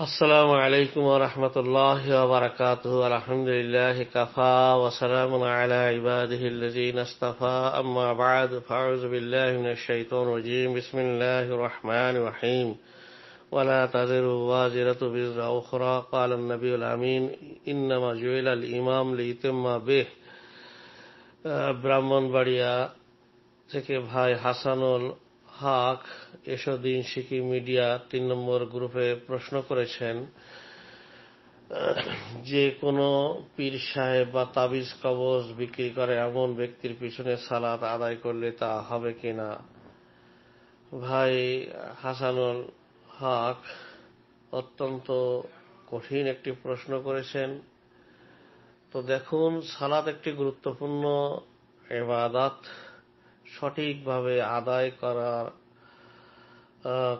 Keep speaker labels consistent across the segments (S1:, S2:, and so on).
S1: السلام علیکم ورحمۃ اللہ وبرکاتہ الحمد للہ کفا وسلم علی عباده الذین اصطفى اما بعد فاعوذ باللہ من الشیطان الرجیم بسم اللہ الرحمن الرحیم ولا تزر وازرة وزر اخرى قال النبی الامین انما جعل الامام لیتم به برہمن بڑیا سے بھائی حسن হাক এসদিন সিকি মিডিয়া তিন নম্বর গ্রুপে প্রশ্ন করেছেন যে কোন পীর সাহেব বা তাবিজ কবজ বিক্রি করে এমন ব্যক্তির পিছনে সালাত আদায় করলে তা হবে কিনা ভাই হাসানুল হাক অত্যন্ত কঠিন একটি প্রশ্ন করেছেন তো দেখুন সালাত একটি গুরুত্বপূর্ণ এবাদাত সঠিকভাবে আদায় করার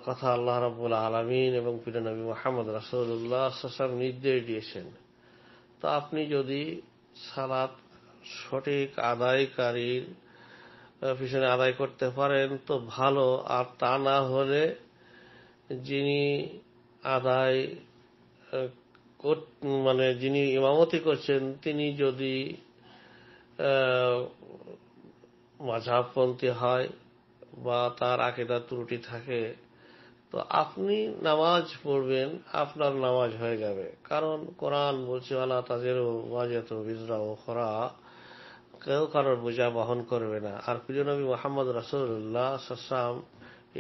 S1: কথা আল্লাহ রাবুল আলমিন এবং পিরানবী মোহাম্মদ রাসুল্লাহ সাসাম নির্দেশ দিয়েছেন তা আপনি যদি সালাত সঠিক আদায়কারীর পিছনে আদায় করতে পারেন তো ভালো আর তা না হলে যিনি আদায় মানে যিনি ইমামতি করছেন তিনি যদি মাঝাবপন্থী হয় বা তার আকেদার ত্রুটি থাকে তো আপনি নামাজ পড়বেন আপনার নামাজ হয়ে যাবে কারণ কোরআন বলছে আল্লাহ তাজেরও বিজরা ও খরা কেউ কারোর বোঝা বহন করবে না আর প্রিয়নবী মোহাম্মদ রাসুল্লাহ সাসাম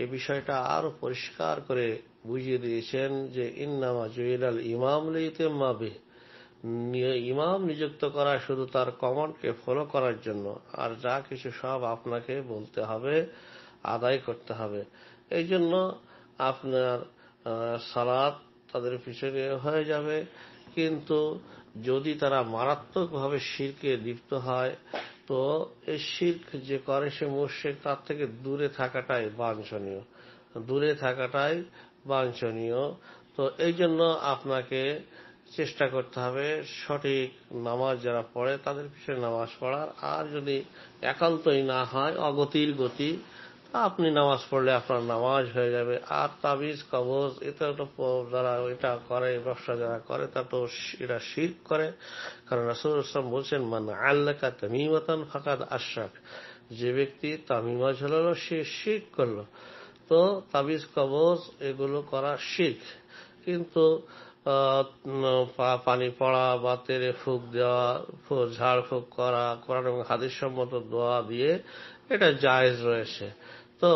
S1: এ বিষয়টা আরো পরিষ্কার করে বুঝিয়ে দিয়েছেন যে ইন্নামা নামাজ আল ইমাম লিতে মাবে ইমাম নিযুক্ত করা শুধু তার কমনকে ফলো করার জন্য আর যা কিছু সব আপনাকে বলতে হবে আদায় করতে হবে এই জন্য আপনার সালাদ তাদের পিছনে হয়ে যাবে কিন্তু যদি তারা মারাত্মকভাবে শিরকে লিপ্ত হয় তো এই শির্ক যে করে সে মুর্শেক তার থেকে দূরে থাকাটাই বাঞ্ছনীয় দূরে থাকাটাই বাঞ্ছনীয় তো এই জন্য আপনাকে চেষ্টা করতে হবে সঠিক নামাজ যারা পড়ে তাদের পিছনে নামাজ পড়ার আর যদি একান্তই না হয় অগতির গতি আপনি নামাজ পড়লে আপনার নামাজ হয়ে যাবে আর তাবিজ কবজ এটা তো যারা এটা করে ব্যবসা যারা করে তা তো এটা শির করে কারণ রাসুল ইসলাম বলছেন মানে আল্লাহ তামিমাতান ফাঁকাদ আশ্রাক যে ব্যক্তি তামিমা হল সে শির করল তো তাবিজ কবজ এগুলো করা শিখ কিন্তু পানি পড়া বা তেরে ফুক দেওয়া ঝাড় ফুক করা করার এবং হাদিস সম্মত দোয়া দিয়ে এটা জায়েজ রয়েছে তো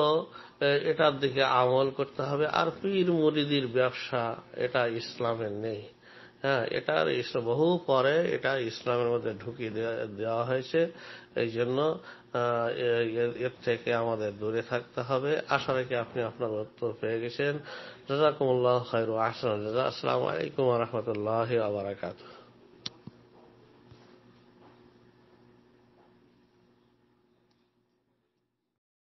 S1: এটার দিকে আমল করতে হবে আর পীর মুরিদির ব্যবসা এটা ইসলামের নেই হ্যাঁ এটার ইসলাম বহু পরে এটা ইসলামের মধ্যে ঢুকিয়ে দেওয়া হয়েছে এই জন্য এর থেকে আমাদের দূরে থাকতে হবে আশা রাখি আপনি আপনার উত্তর পেয়ে গেছেন জাজাকুমুল্লাহ খাইরু আলাইকুম রহমতুল্লাহ আবরাকাতুহ